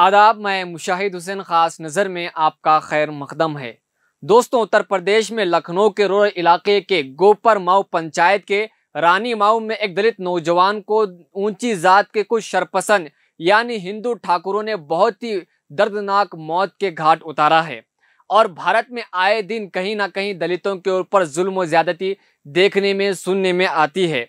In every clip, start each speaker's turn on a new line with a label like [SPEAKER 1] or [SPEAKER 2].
[SPEAKER 1] आदाब मैं मुशाहिद हुसैन ख़ास नज़र में आपका खैर मकदम है दोस्तों उत्तर प्रदेश में लखनऊ के रूरल इलाके के गोपर माऊ पंचायत के रानी माऊ में एक दलित नौजवान को ऊंची ज़ात के कुछ शरपसंद यानी हिंदू ठाकुरों ने बहुत ही दर्दनाक मौत के घाट उतारा है और भारत में आए दिन कहीं ना कहीं दलितों के ऊपर जुल्म ज़्यादती देखने में सुनने में आती है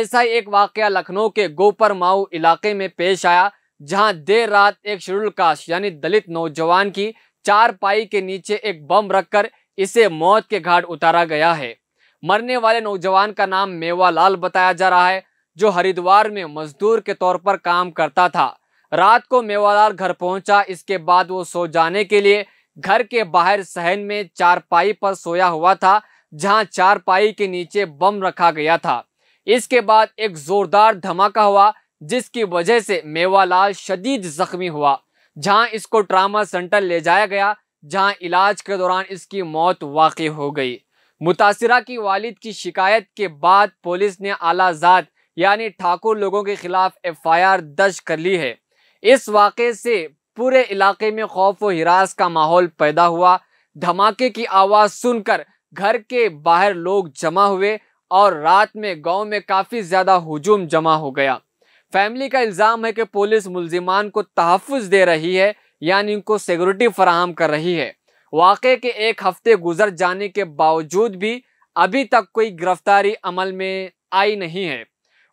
[SPEAKER 1] ऐसा ही एक वाक़ लखनऊ के गोपर माऊ इलाके में पेश आया जहां देर रात एक शेड्यूल कास्ट यानी दलित नौजवान की चार पाई के नीचे एक बम रखकर इसे मौत के घाट उतारा गया है मरने वाले नौजवान का नाम मेवा लाल बताया जा रहा है जो हरिद्वार में मजदूर के तौर पर काम करता था रात को मेवालाल घर पहुंचा इसके बाद वो सो जाने के लिए घर के बाहर सहन में चारपाई पर सोया हुआ था जहां चारपाई के नीचे बम रखा गया था इसके बाद एक जोरदार धमाका हुआ जिसकी वजह से मेवालाल शदीद जख्मी हुआ जहां इसको ट्रामा सेंटर ले जाया गया जहां इलाज के दौरान इसकी मौत वाक़ हो गई मुतासरा की वालिद की शिकायत के बाद पुलिस ने आलाजात यानी ठाकुर लोगों के खिलाफ एफ आई आर दर्ज कर ली है इस वाक़े से पूरे इलाके में खौफ व हिरास का माहौल पैदा हुआ धमाके की आवाज़ सुनकर घर के बाहर लोग जमा हुए और रात में गांव में काफ़ी ज़्यादा हजूम जमा हो गया फैमिली का इल्ज़ाम है कि पुलिस मुलजिमान को तहफ़ दे रही है यानी उनको सिक्योरिटी फराहम कर रही है वाक़े के एक हफ़्ते गुजर जाने के बावजूद भी अभी तक कोई गिरफ्तारी अमल में आई नहीं है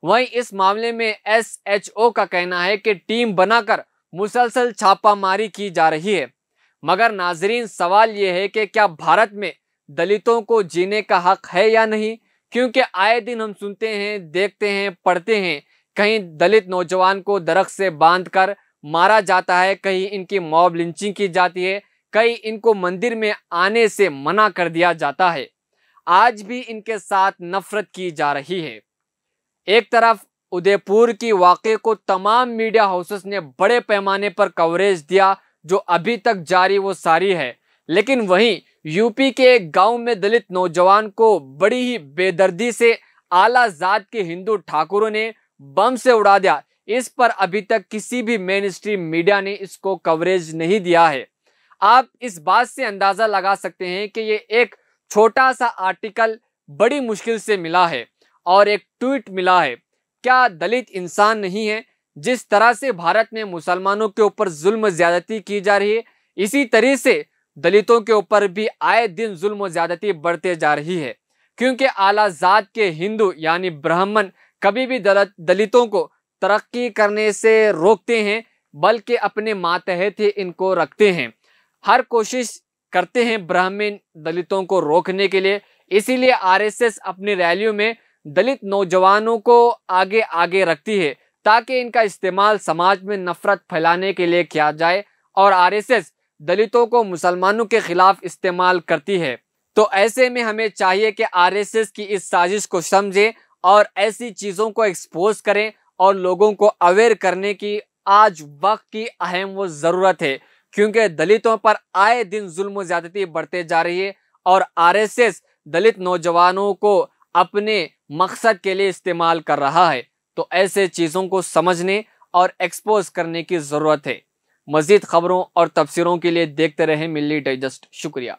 [SPEAKER 1] वहीं इस मामले में एस एच ओ का कहना है कि टीम बनाकर मुसलसल छापामारी की जा रही है मगर नाजरीन सवाल ये है कि क्या भारत में दलितों को जीने का हक है या नहीं क्योंकि आए दिन हम सुनते हैं देखते हैं पढ़ते हैं कहीं दलित नौजवान को दरख्त से बांधकर मारा जाता है कहीं इनकी मॉब लिंचिंग की जाती है कहीं इनको मंदिर में आने से मना कर दिया जाता है आज भी इनके साथ नफरत की जा रही है एक तरफ उदयपुर की वाक़े को तमाम मीडिया हाउसेस ने बड़े पैमाने पर कवरेज दिया जो अभी तक जारी वो सारी है लेकिन वहीं यूपी के एक गांव में दलित नौजवान को बड़ी ही बेदर्दी से आला जात के हिंदू ठाकुरों ने बम से उड़ा दिया इस पर अभी तक किसी भी मेन स्ट्रीम मीडिया ने इसको कवरेज नहीं दिया है आप इस बात से अंदाज़ा लगा सकते हैं कि ये एक छोटा सा आर्टिकल बड़ी मुश्किल से मिला है और एक ट्वीट मिला है क्या दलित इंसान नहीं है जिस तरह से भारत में मुसलमानों के ऊपर जुल्म ज़्यादती की जा रही है इसी तरह से दलितों के ऊपर भी आए दिन जुल्म ज़्यादती बढ़ते जा रही है क्योंकि आला जात के हिंदू यानी ब्राह्मण कभी भी दलितों को तरक्की करने से रोकते हैं बल्कि अपने मातहत ही इनको रखते हैं हर कोशिश करते हैं ब्राह्मण दलितों को रोकने के लिए इसीलिए आरएसएस अपनी रैलियों में दलित नौजवानों को आगे आगे रखती है ताकि इनका इस्तेमाल समाज में नफरत फैलाने के लिए किया जाए और आरएसएस दलितों को मुसलमानों के खिलाफ इस्तेमाल करती है तो ऐसे में हमें चाहिए कि आरएसएस की इस साजिश को समझें और ऐसी चीज़ों को एक्सपोज करें और लोगों को अवेयर करने की आज वक्त की अहम वो ज़रूरत है क्योंकि दलितों पर आए दिन जुल्म ज़्यादती बढ़ते जा रही है और आरएसएस दलित नौजवानों को अपने मकसद के लिए इस्तेमाल कर रहा है तो ऐसे चीज़ों को समझने और एक्सपोज करने की ज़रूरत है मज़ीद खबरों और तबसरों के लिए देखते रहें मिली डाइजस्ट शुक्रिया